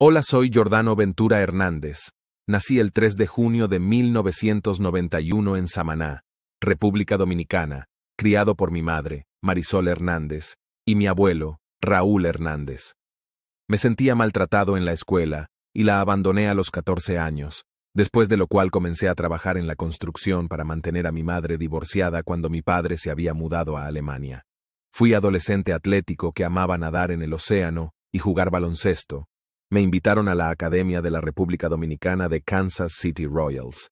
Hola, soy Jordano Ventura Hernández. Nací el 3 de junio de 1991 en Samaná, República Dominicana, criado por mi madre, Marisol Hernández, y mi abuelo, Raúl Hernández. Me sentía maltratado en la escuela y la abandoné a los 14 años, después de lo cual comencé a trabajar en la construcción para mantener a mi madre divorciada cuando mi padre se había mudado a Alemania. Fui adolescente atlético que amaba nadar en el océano y jugar baloncesto, me invitaron a la Academia de la República Dominicana de Kansas City Royals.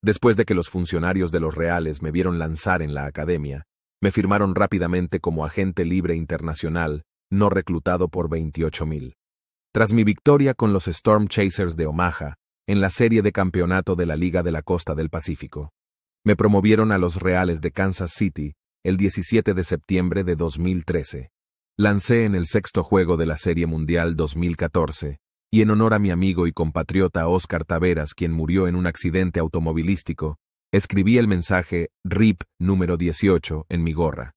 Después de que los funcionarios de los Reales me vieron lanzar en la academia, me firmaron rápidamente como agente libre internacional, no reclutado por 28.000. Tras mi victoria con los Storm Chasers de Omaha, en la serie de campeonato de la Liga de la Costa del Pacífico, me promovieron a los Reales de Kansas City el 17 de septiembre de 2013. Lancé en el sexto juego de la Serie Mundial 2014, y en honor a mi amigo y compatriota Oscar Taveras, quien murió en un accidente automovilístico, escribí el mensaje RIP número 18 en mi gorra.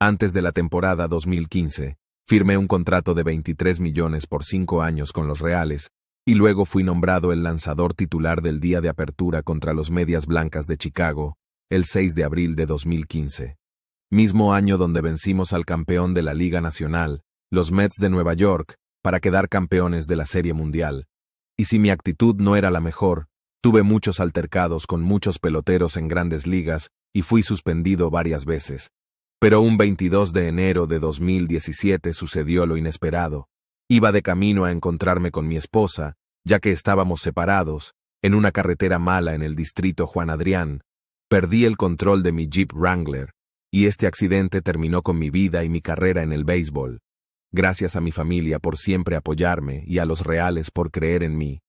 Antes de la temporada 2015, firmé un contrato de 23 millones por 5 años con los Reales, y luego fui nombrado el lanzador titular del día de apertura contra los Medias Blancas de Chicago, el 6 de abril de 2015. Mismo año donde vencimos al campeón de la Liga Nacional, los Mets de Nueva York, para quedar campeones de la Serie Mundial, y si mi actitud no era la mejor, tuve muchos altercados con muchos peloteros en grandes ligas y fui suspendido varias veces. Pero un 22 de enero de 2017 sucedió lo inesperado. Iba de camino a encontrarme con mi esposa, ya que estábamos separados, en una carretera mala en el distrito Juan Adrián. Perdí el control de mi Jeep Wrangler, y este accidente terminó con mi vida y mi carrera en el béisbol. Gracias a mi familia por siempre apoyarme y a los reales por creer en mí.